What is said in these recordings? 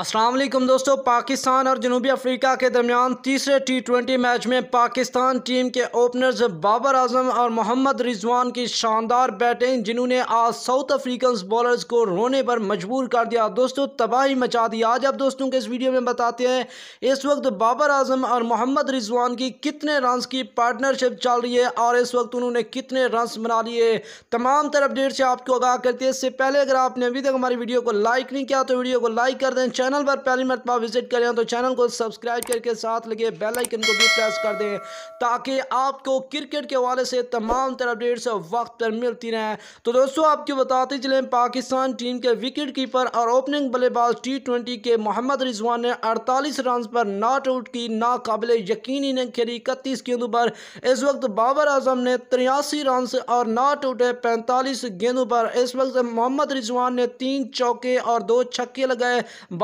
असलम दोस्तों पाकिस्तान और जनूबी अफ्रीका के दरमियान तीसरे टी ट्वेंटी मैच में पाकिस्तान टीम के ओपनर्स बाबर आजम और मोहम्मद रिजवान की शानदार बैटिंग जिन्होंने आज साउथ अफ्रीकन बॉलर्स को रोने पर मजबूर कर दिया दोस्तों तबाही मचा दी आज आप दोस्तों के इस वीडियो में बताते हैं इस वक्त बाबर आजम और मोहम्मद रिजवान की कितने रन की पार्टनरशिप चल रही है और इस वक्त उन्होंने कितने रन बना लिए तमाम तरह अपडेट से आपको आगाह करती है इससे पहले अगर आपने अभी तक हमारी वीडियो को लाइक नहीं किया तो वीडियो को लाइक कर दें चैनल पर पहली मरतबा विजिट करें तो चैनल को सब्सक्राइब करके साथ लगे बेलाइकन को भी प्रेस कर दें ताकि आपको क्रिकेट के हवाले से तमाम तरह अपडेट्स वक्त पर मिलती रहें तो दोस्तों आपको बताते चलें पाकिस्तान टीम के विकेट कीपर और ओपनिंग बल्लेबाज टी ट्वेंटी के मोहम्मद रिजवान ने अड़तालीस रन पर नॉट आउट की नाकबिल यकीन इनिंग खेली इकतीस गेंदों पर इस वक्त बाबर आजम ने तिरासी रन और नॉट आउट है पैंतालीस गेंदों पर इस वक्त मोहम्मद रिजवान ने तीन चौके और दो छक्के लगाए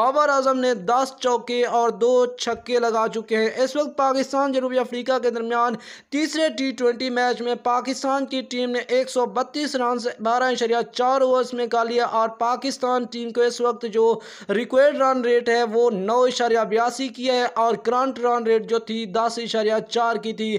बाबर आजम ने दस चौके और दो छक्के लगा चुके हैं इस वक्त पाकिस्तान जनूबी अफ्रीका के दरमियान तीसरे टी ट्वेंटी मैच में पाकिस्तान की टीम ने एक सौ बत्तीस रन बारह इशरिया चार ओवर्स में का लिया और पाकिस्तान टीम को इस वक्त जो रिक्वेड रन रेट है वो नौ इशारिया बयासी की है और करंट रन रेट जो थी दस इशारिया चार की थी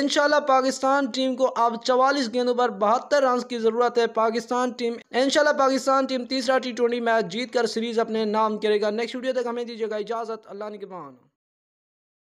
इन पाकिस्तान टीम को अब चवालीस गेंदों पर बहत्तर रन की ज़रूरत है पाकिस्तान टीम इन पाकिस्तान टीम तीसरा टी ट्वेंटी मैच जीत कर सीरीज़ अपने नाम करेगा नेक्स्ट वीडियो तक हमें दीजिएगा इजाज़त अल्लाह ने के